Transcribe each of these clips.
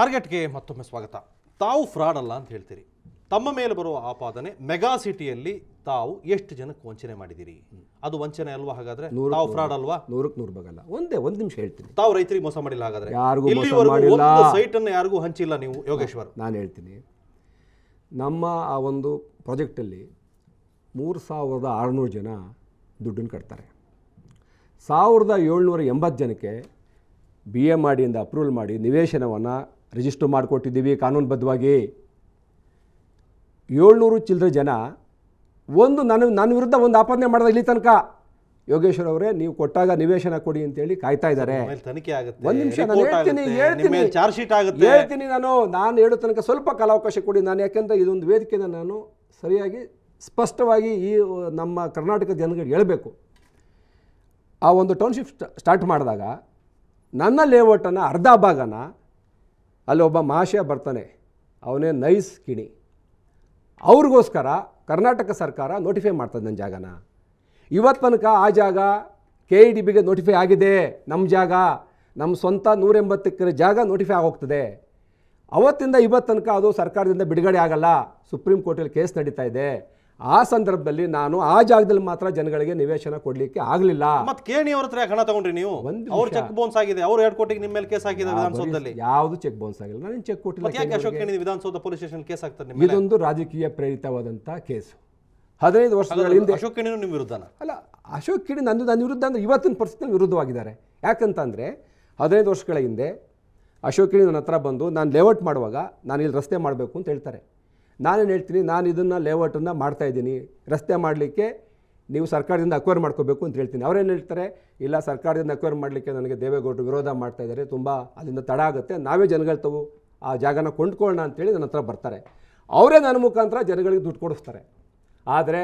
ಟಾರ್ಗೆಟ್ಗೆ ಮತ್ತೊಮ್ಮೆ ಸ್ವಾಗತ ತಾವು ಫ್ರಾಡ್ ಅಲ್ಲ ಅಂತ ಹೇಳ್ತೀರಿ ತಮ್ಮ ಮೇಲೆ ಬರುವ ಆಪಾದನೆ ಮೆಗಾ ಸಿಟಿಯಲ್ಲಿ ತಾವು ಎಷ್ಟು ಜನಕ್ಕೆ ವಂಚನೆ ಮಾಡಿದಿರಿ ಅದು ವಂಚನೆ ಅಲ್ವಾ ಹಾಗಾದ್ರೆ ತಾವು ಫ್ರಾಡ್ ಅಲ್ವಾ ನೂರಕ್ಕೆ ನೂರು ಬಗಲ್ಲ ಒಂದೇ ಒಂದು ನಿಮಿಷ ಹೇಳ್ತೀನಿ ತಾವು ರೈತರಿಗೆ ಮೋಸ ಮಾಡಿಲ್ಲ ಹಾಗಾದ್ರೆ ಯಾರಿಗೂ ಸೈಟ್ ಅನ್ನು ಯಾರಿಗೂ ಹಂಚಿಲ್ಲ ನೀವು ಯೋಗೇಶ್ವರ್ ನಾನು ಹೇಳ್ತೀನಿ ನಮ್ಮ ಆ ಒಂದು ಪ್ರಾಜೆಕ್ಟಲ್ಲಿ ಮೂರು ಸಾವಿರದ ಆರುನೂರು ಜನ ದುಡ್ಡನ್ನು ಕಟ್ತಾರೆ ಸಾವಿರದ ಏಳ್ನೂರ ಎಂಬತ್ತು ಜನಕ್ಕೆ ಬಿ ಎ ಮಾಡಿಯಿಂದ ಅಪ್ರೂವಲ್ ಮಾಡಿ ನಿವೇಶನವನ್ನು ರಿಜಿಸ್ಟರ್ ಮಾಡಿಕೊಟ್ಟಿದ್ದೀವಿ ಕಾನೂನುಬದ್ಧವಾಗಿ ಏಳ್ನೂರು ಚಿಲ್ಲರೆ ಜನ ಒಂದು ನನ್ನ ನನ್ನ ವಿರುದ್ಧ ಒಂದು ಆಪಾದನೆ ಮಾಡಿದ ಇಲ್ಲಿ ತನಕ ಯೋಗೇಶ್ವರ್ ಅವರೇ ನೀವು ಕೊಟ್ಟಾಗ ನಿವೇಶನ ಕೊಡಿ ಅಂತೇಳಿ ಕಾಯ್ತಾ ಇದ್ದಾರೆ ತನಿಖೆ ಆಗುತ್ತೆ ಒಂದು ನಿಮಿಷ ನಾನು ಹೇಳ್ತೀನಿ ಹೇಳ್ತೀನಿ ಶೀಟ್ ಆಗುತ್ತೆ ಹೇಳ್ತೀನಿ ನಾನು ನಾನು ಹೇಳೋ ತನಕ ಸ್ವಲ್ಪ ಕಾಲಾವಕಾಶ ಕೊಡಿ ನಾನು ಯಾಕೆಂದ್ರೆ ಇದೊಂದು ವೇದಿಕೆಯನ್ನು ನಾನು ಸರಿಯಾಗಿ ಸ್ಪಷ್ಟವಾಗಿ ಈ ನಮ್ಮ ಕರ್ನಾಟಕ ಜನಗಳಿಗೆ ಹೇಳಬೇಕು ಆ ಒಂದು ಟೌನ್ಶಿಪ್ ಸ್ಟಾರ್ಟ್ ಮಾಡಿದಾಗ ನನ್ನ ಲೇಔಟನ್ನು ಅರ್ಧ ಭಾಗನ ಅಲ್ಲಿ ಒಬ್ಬ ಮಹಾಶಯ ಬರ್ತಾನೆ ಅವನೇ ನೈಸ್ ಕಿಣಿ ಅವ್ರಿಗೋಸ್ಕರ ಕರ್ನಾಟಕ ಸರ್ಕಾರ ನೋಟಿಫೈ ಮಾಡ್ತದೆ ನನ್ನ ಜಾಗನ ಇವತ್ತು ತನಕ ಆ ಜಾಗ ಕೆ ಇ ಡಿ ಬಿಗೆ ನೋಟಿಫೈ ಆಗಿದೆ ನಮ್ಮ ಜಾಗ ನಮ್ಮ ಸ್ವಂತ ನೂರ ಜಾಗ ನೋಟಿಫೈ ಆಗೋಗ್ತದೆ ಅವತ್ತಿಂದ ಇವತ್ತು ತನಕ ಅದು ಸರ್ಕಾರದಿಂದ ಬಿಡುಗಡೆ ಆಗಲ್ಲ ಸುಪ್ರೀಂ ಕೋರ್ಟಲ್ಲಿ ಕೇಸ್ ನಡೀತಾ ಇದೆ ಆ ಸಂದರ್ಭದಲ್ಲಿ ನಾನು ಆ ಜಾಗದಲ್ಲಿ ಮಾತ್ರ ಜನಗಳಿಗೆ ನಿವೇಶನ ಕೊಡಲಿಕ್ಕೆ ಆಗಲಿಲ್ಲ ಮತ್ತೆ ಕೇಣಿ ಅವ್ರ ಹತ್ರ ಹಣ ತಗೊಂಡ್ರಿ ನೀವು ಅವ್ರ ಚೆಕ್ ಬೌನ್ಸ್ ಆಗಿದೆ ಅವ್ರು ಎರಡು ಕೋಟಿಗೆ ನಿಮ್ಮ ಮೇಲೆ ಕೇಸ್ ಆಗಿದೆ ವಿಧಾನಸೌಧದಲ್ಲಿ ಯಾವುದು ಚೆಕ್ ಬೌನ್ಸ್ ಆಗಿಲ್ಲ ನಾನು ಚೆಕ್ ಕೊಟ್ಟಿಲ್ಲ ಯಾಕೆ Ashok Keni Vidhana Soudha police station case ನಿಮ್ಮ ಇದೊಂದು ರಾಜಕೀಯ ಪ್ರೇರಿತವಾದಂತಹ ಕೇಸ್ ಹದಿನೈದು ವರ್ಷಗಳ ಹಿಂದೆ ಅಶೋಕ್ ಕಿಣಿ ನಿಮ್ಮ ವಿರುದ್ಧ ಅಲ್ಲ ಅಶೋಕ್ ಕಿಣಿ ನಂದು ನನ್ನ ವಿರುದ್ಧ ಅಂದ್ರೆ ಇವತ್ತಿನ ಪರಿಸ್ಥಿತಿಯಲ್ಲಿ ವಿರುದ್ಧವಾಗಿದ್ದಾರೆ ಯಾಕಂತಂದ್ರೆ ಹದಿನೈದು ವರ್ಷಗಳ ಹಿಂದೆ ಅಶೋಕ್ ಕಿಣಿ ನನ್ನ ಹತ್ರ ಬಂದು ನಾನು ಲೇಔಟ್ ಮಾಡುವಾಗ ನಾನು ಇಲ್ಲಿ ರಸ್ತೆ ಮಾಡಬೇಕು ಅಂತ ಹೇಳ್ತಾರೆ ನಾನೇನು ಹೇಳ್ತೀನಿ ನಾನು ಇದನ್ನು ಲೇಔಟನ್ನು ಮಾಡ್ತಾಯಿದ್ದೀನಿ ರಸ್ತೆ ಮಾಡಲಿಕ್ಕೆ ನೀವು ಸರ್ಕಾರದಿಂದ ಅಕ್ವೈರ್ ಮಾಡ್ಕೋಬೇಕು ಅಂತ ಹೇಳ್ತೀನಿ ಅವರೇನು ಹೇಳ್ತಾರೆ ಇಲ್ಲ ಸರ್ಕಾರದಿಂದ ಅಕ್ವೈರ್ ಮಾಡಲಿಕ್ಕೆ ನನಗೆ ದೇವೇಗೌಡರು ವಿರೋಧ ಮಾಡ್ತಾ ಇದ್ದಾರೆ ತುಂಬ ಅಲ್ಲಿಂದ ತಡ ಆಗುತ್ತೆ ನಾವೇ ಜನಗಳು ತವು ಆ ಜಾಗನ ಕೊಂಡ್ಕೊಳ್ಳೋಣ ಅಂತೇಳಿ ನನ್ನ ಹತ್ರ ಬರ್ತಾರೆ ಅವರೇ ನನ್ನ ಮುಖಾಂತರ ಜನಗಳಿಗೆ ದುಡ್ಡು ಕೊಡಿಸ್ತಾರೆ ಆದರೆ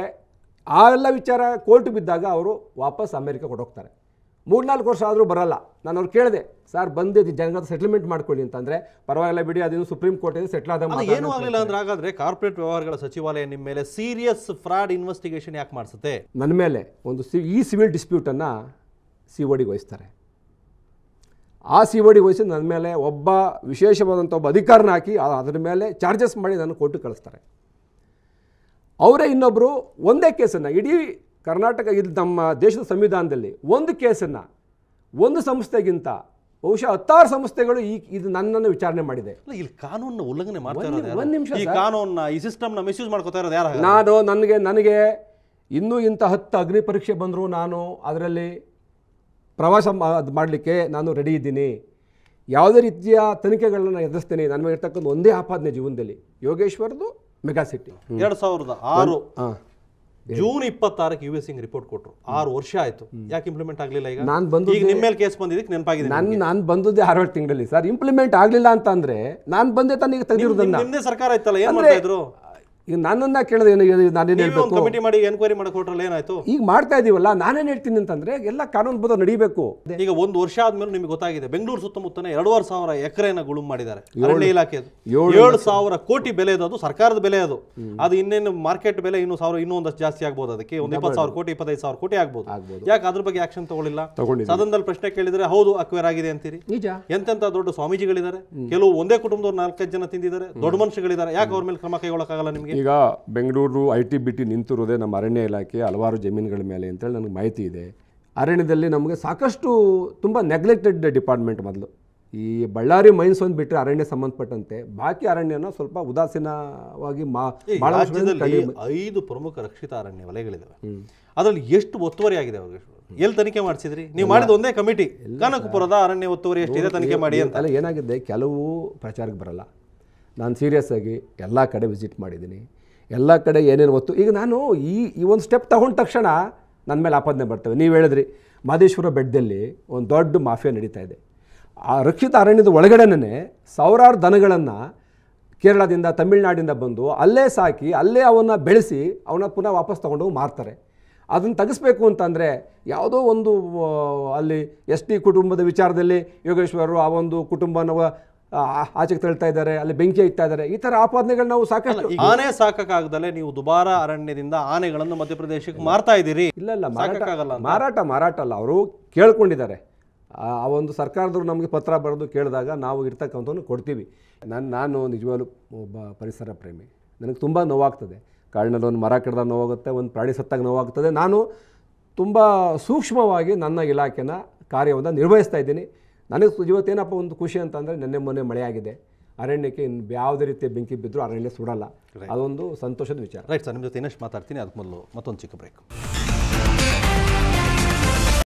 ಆ ಎಲ್ಲ ವಿಚಾರ ಕೋರ್ಟ್ ಬಿದ್ದಾಗ ಅವರು ವಾಪಸ್ ಅಮೇರಿಕ ಕೊಡೋಗ್ತಾರೆ ಮೂರು ನಾಲ್ಕು ವರ್ಷ ಆದರೂ ಬರಲ್ಲ ನಾನು ಅವ್ರು ಕೇಳಿದೆ ಸರ್ ಬಂದಿದ್ದು ಜನಗಳ ಸೆಟಲ್ಮೆಂಟ್ ಮಾಡ್ಕೊಳ್ಳಿ ಅಂತಂದ್ರೆ ಪರವಾಗಿಲ್ಲ ಬಿಡಿ ಅದನ್ನು ಸುಪ್ರೀಂ ಕೋರ್ಟ್ ಇಂದ ಸೆಟ್ಲ್ ಆದ ಏನು ಆಗಲಿಲ್ಲ ಅಂದ್ರೆ ಹಾಗಾದ್ರೆ ಕಾರ್ಪೊರೇಟ್ ವ್ಯವಹಾರಗಳ ಸಚಿವಾಲಯ ನಿಮ್ಮ ಮೇಲೆ ಸೀರಿಯಸ್ ಫ್ರಾಡ್ ಇನ್ವೆಸ್ಟಿಗೇಷನ್ ಯಾಕೆ ಮಾಡಿಸುತ್ತೆ ನನ್ನ ಮೇಲೆ ಒಂದು ಈ ಸಿವಿಲ್ ಡಿಸ್ಪ್ಯೂಟನ್ನು ಅನ್ನ ಸಿ ಓಡಿಗೆ ವಹಿಸ್ತಾರೆ ಆ ಸಿ ಓಡಿ ವಹಿಸಿ ನನ್ನ ಮೇಲೆ ಒಬ್ಬ ವಿಶೇಷವಾದಂಥ ಒಬ್ಬ ಅಧಿಕಾರನ ಹಾಕಿ ಅದರ ಮೇಲೆ ಚಾರ್ಜಸ್ ಮಾಡಿ ನನ್ನ ಕೋರ್ಟಿಗೆ ಕಳಿಸ್ತಾರೆ ಅವರೇ ಇನ್ನೊಬ್ಬರು ಒಂದೇ ಕೇಸನ್ನು ಇಡೀ ಕರ್ನಾಟಕ ಇಲ್ಲಿ ನಮ್ಮ ದೇಶದ ಸಂವಿಧಾನದಲ್ಲಿ ಒಂದು ಕೇಸನ್ನು ಒಂದು ಸಂಸ್ಥೆಗಿಂತ ಬಹುಶಃ ಹತ್ತಾರು ಸಂಸ್ಥೆಗಳು ಈ ಇದು ನನ್ನನ್ನು ವಿಚಾರಣೆ ಮಾಡಿದೆ ಇಲ್ಲಿ ಕಾನೂನನ್ನ ಉಲ್ಲಂಘನೆ ಒಂದು ನಿಮಿಷ ಈ ಕಾನೂನನ್ನ ಈ ಸಿಸ್ಟಮ್ನ ಮಿಸ್ಯೂಸ್ ಮಾಡ್ಕೋತಾ ನಾನು ನನಗೆ ನನಗೆ ಇನ್ನೂ ಇಂಥ ಹತ್ತು ಅಗ್ನಿ ಪರೀಕ್ಷೆ ಬಂದರೂ ನಾನು ಅದರಲ್ಲಿ ಪ್ರವಾಸ ಮಾಡಲಿಕ್ಕೆ ನಾನು ರೆಡಿ ಇದ್ದೀನಿ ಯಾವುದೇ ರೀತಿಯ ತನಿಖೆಗಳನ್ನು ಎದುರಿಸ್ತೇನೆ ನನ್ನ ಇರ್ತಕ್ಕಂಥ ಒಂದೇ ಆಪಾದನೆ ಜೀವನದಲ್ಲಿ ಯೋಗೇಶ್ವರದು ಮೆಗಾ ಸಿಟಿ ಎರಡು ಸಾವಿರದ ಆರು ಜೂನ್ ಇಪ್ಪತ್ತಾರಕ್ಕೆ ಯು ಎಸ್ ರಿಪೋರ್ಟ್ ಕೊಟ್ಟರು ಆರು ವರ್ಷ ಆಯ್ತು ಯಾಕೆ ಇಂಪ್ಲಿಮೆಂಟ್ ಆಗಲಿಲ್ಲ ಈಗ ನಾನು ಬಂದು ಈಗ ನಿಮ್ಮ ಮೇಲೆ ಕೇಸ್ ಬಂದಿದ್ದಕ್ಕೆ ನೆನಪಾಗಿದೆ ನಾನು ನಾನು ಬಂದದ್ದೇ ಆರವರೆ ತಿಂಗಳಲ್ಲಿ ಸರ್ ಇಂಪ್ಲಿಮೆಂಟ್ ಆಗಲಿಲ್ಲ ಅಂತ ಅಂದ್ರೆ ನಾನು ಬಂದೆ ತಾನೀಗ ತೆಗೆದಿರೋದನ್ನ ನಿಮ್ಮದೇ ಸರ್ಕಾರ ಇತ್ತಲ್ಲ ಏನು ಮಾಡ್ತಾ ಇದ್ರು ಈಗ ನನ್ನನ್ನು ಕೇಳಿದೆ ಏನು ನಾನೇನು ಹೇಳಬೇಕು ಕಮಿಟಿ ಮಾಡಿ ಎನ್ಕ್ವೈರಿ ಮಾಡಕ್ಕೆ ಹೊರಟ್ರಲ್ಲ ಏನಾಯ್ತು ಈಗ ಮಾಡ್ತಾ ಇದೀವಲ್ಲ ನಾನೇನು ಹೇಳ್ತೀನಿ ಅಂತಂದ್ರೆ ಎಲ್ಲ ಕಾನೂನು ಬದ ನಡಿಬೇಕು ಈಗ ಒಂದು ವರ್ಷ ಆದ್ಮೇಲೆ ನಿಮಗೆ ಗೊತ್ತಾಗಿದೆ ಬೆಂಗಳೂರು ಸುತ್ತಮುತ್ತನೇ ಎರಡೂವರೆ ಸಾವಿರ ಎಕರೆನ ಗುಳು ಮಾಡಿದ್ದಾರೆ ಅರಣ್ಯ ಇಲಾಖೆ ಏಳು ಸಾವಿರ ಕೋಟಿ ಬೆಲೆ ಅದು ಸರ್ಕಾರದ ಬೆಲೆ ಅದು ಅದು ಇನ್ನೇನು ಮಾರ್ಕೆಟ್ ಬೆಲೆ ಇನ್ನೂ ಸಾವಿರ ಇನ್ನೂ ಒಂದಷ್ಟು ಜಾಸ್ತಿ ಆಗ್ಬೋದು ಅದಕ್ಕೆ ಒಂದು ಇಪ್ಪತ್ತು ಸಾವಿರ ಕೋಟಿ ಇಪ್ಪತ್ತೈದು ಸಾವಿರ ಕೋಟಿ ಆಗ್ಬೋದು ಯಾಕೆ ಅದ್ರ ಬಗ್ಗೆ ಆಕ್ಷನ್ ತಗೊಳ್ಳಿಲ್ಲ ಸದನದಲ್ಲಿ ಪ್ರಶ್ನೆ ಕೇಳಿದ್ರೆ ಹೌದು ಅಕ್ವೇರ್ ಆಗಿದೆ ಅಂತೀರಿ ನಿಜ ಎಂತೆಂತ ದೊಡ್ಡ ಸ್ವಾಮೀಜಿಗಳಿದ್ದಾರೆ ಕೆಲವು ಒಂದೇ ಕುಟುಂಬದವ್ರು ನಾಲ್ಕೈದು ಜನ ತಿಂದಿದ್ದಾರೆ ದೊಡ್ಡ ಮನುಷ್ಯಗಳಿದ್ದಾರೆ ಯಾಕೆ ಅವ್ರ ಮೇಲೆ ಕ್ರಮ ಕೈಗೊಳ್ಳಕ್ಕಾಗಲ್ಲ ನಿಮಗೆ ಈಗ Bengaluru I T B T ನಿಂತಿರೋದೇ ನಮ್ಮ ಅರಣ್ಯ ಇಲಾಖೆ ಹಲವಾರು ಜಮೀನುಗಳ ಮೇಲೆ ಅಂತೇಳಿ ನನಗೆ ಮಾಹಿತಿ ಇದೆ ಅರಣ್ಯದಲ್ಲಿ ನಮಗೆ ಸಾಕಷ್ಟು ತುಂಬ ನೆಗ್ಲೆಕ್ಟೆಡ್ ಡಿಪಾರ್ಟ್ಮೆಂಟ್ ಮೊದಲು ಈ ಬಳ್ಳಾರಿ ಮೈನ್ಸ್ ಒಂದು ಬಿಟ್ಟರೆ ಅರಣ್ಯ ಸಂಬಂಧಪಟ್ಟಂತೆ ಬಾಕಿ ಅರಣ್ಯನ ಸ್ವಲ್ಪ ಉದಾಸೀನವಾಗಿ ಮಾ ಐದು ಪ್ರಮುಖ ರಕ್ಷಿತ ಅರಣ್ಯ ವಲಯಗಳಿವೆ ಅದರಲ್ಲಿ ಎಷ್ಟು ಒತ್ತುವರಿ ಆಗಿದೆ ಎಲ್ಲಿ ತನಿಖೆ ಮಾಡಿಸಿದ್ರಿ ನೀವು ಮಾಡಿದ ಒಂದೇ ಕಮಿಟಿ ಕನಕಪುರದ ಅರಣ್ಯ ಒತ್ತುವರಿ ಎಷ್ಟಿದೆ ತನಿಖೆ ಮಾಡಿ ಅಂತ ಅಲ್ಲ ಏನಾಗಿದೆ ಕೆಲವು ಪ್ರಚಾರಕ್ಕೆ ಬರಲ್ಲ ನಾನು ಸೀರಿಯಸ್ ಆಗಿ ಎಲ್ಲ ಕಡೆ ವಿಸಿಟ್ ಮಾಡಿದ್ದೀನಿ ಎಲ್ಲ ಕಡೆ ಏನೇನು ಒತ್ತು ಈಗ ನಾನು ಈ ಈ ಒಂದು ಸ್ಟೆಪ್ ತಗೊಂಡ ತಕ್ಷಣ ನನ್ನ ಮೇಲೆ ಆಪಾದನೆ ಬರ್ತವೆ ನೀವು ಹೇಳಿದ್ರಿ ಮಾದೇಶ್ವರ ಬೆಡ್ಡ್ದಲ್ಲಿ ಒಂದು ದೊಡ್ಡ ಮಾಫಿಯಾ ನಡೀತಾ ಇದೆ ಆ ರಕ್ಷಿತ ಅರಣ್ಯದ ಒಳಗಡೆನೇ ಸಾವಿರಾರು ದನಗಳನ್ನು ಕೇರಳದಿಂದ ತಮಿಳ್ನಾಡಿಂದ ಬಂದು ಅಲ್ಲೇ ಸಾಕಿ ಅಲ್ಲೇ ಅವನ್ನ ಬೆಳೆಸಿ ಅವನ್ನ ಪುನಃ ವಾಪಸ್ ತೊಗೊಂಡು ಮಾರ್ತಾರೆ ಅದನ್ನು ತೆಗೆಸ್ಬೇಕು ಅಂತಂದರೆ ಯಾವುದೋ ಒಂದು ಅಲ್ಲಿ ಎಸ್ ಟಿ ಕುಟುಂಬದ ವಿಚಾರದಲ್ಲಿ ಯೋಗೇಶ್ವರರು ಆ ಒಂದು ಕುಟುಂಬನ ಆಚೆಗೆ ತಳ್ತಾ ಇದ್ದಾರೆ ಅಲ್ಲಿ ಬೆಂಕಿ ಇಟ್ತಾ ಇದ್ದಾರೆ ಈ ತರ ಆಪಾದನೆಗಳು ನಾವು ಸಾಕಷ್ಟು ಆನೆ ಸಾಕಾಗದಲ್ಲೇ ನೀವು ದುಬಾರ ಅರಣ್ಯದಿಂದ ಆನೆಗಳನ್ನು ಮಧ್ಯಪ್ರದೇಶಕ್ಕೆ ಮಾರ್ತಾ ಇದ್ದೀರಿ ಇಲ್ಲ ಇಲ್ಲ ಮಾರಾಟ ಮಾರಾಟ ಅಲ್ಲ ಅವರು ಕೇಳ್ಕೊಂಡಿದ್ದಾರೆ ಆ ಒಂದು ಸರ್ಕಾರದವ್ರು ನಮಗೆ ಪತ್ರ ಬರೆದು ಕೇಳಿದಾಗ ನಾವು ಇರ್ತಕ್ಕಂಥವ್ರು ಕೊಡ್ತೀವಿ ನಾನು ನಾನು ನಿಜವಾಗ್ಲೂ ಒಬ್ಬ ಪರಿಸರ ಪ್ರೇಮಿ ನನಗೆ ತುಂಬ ನೋವಾಗ್ತದೆ ಕಾಡಿನಲ್ಲಿ ಒಂದು ಮರ ಕಡ್ದಾಗ ನೋವಾಗುತ್ತೆ ಒಂದು ಪ್ರಾಣಿ ಸತ್ತಾಗ ನೋವಾಗ್ತದೆ ನಾನು ತುಂಬ ಸೂಕ್ಷ್ಮವಾಗಿ ನನ್ನ ಇಲಾಖೆನ ಕಾರ್ಯವನ್ನು ನಿರ್ವಹಿಸ್ತಾ ಇದ್ದೀನಿ ನನಗೆ ಇವತ್ತೇನಪ್ಪ ಒಂದು ಖುಷಿ ಅಂತಂದರೆ ನೆನ್ನೆ ಮೊನ್ನೆ ಮಳೆಯಾಗಿದೆ ಅರಣ್ಯಕ್ಕೆ ಇನ್ನು ಯಾವುದೇ ರೀತಿಯ ಬೆಂಕಿ ಬಿದ್ದರೂ ಅರಣ್ಯ ಸುಡಲ್ಲ ಅದೊಂದು ಸಂತೋಷದ ವಿಚಾರ ರೈಟ್ ಸರ್ ನಿಮ್ಮ ಜೊತೆ ಇನ್ನಷ್ಟು ಮಾತಾಡ್ತೀನಿ ಅದಕ್ಕೆ ಮೊದಲು ಮತ್ತೊಂದು ಚಿಕ್ಕ ಬ್ರೇಕ್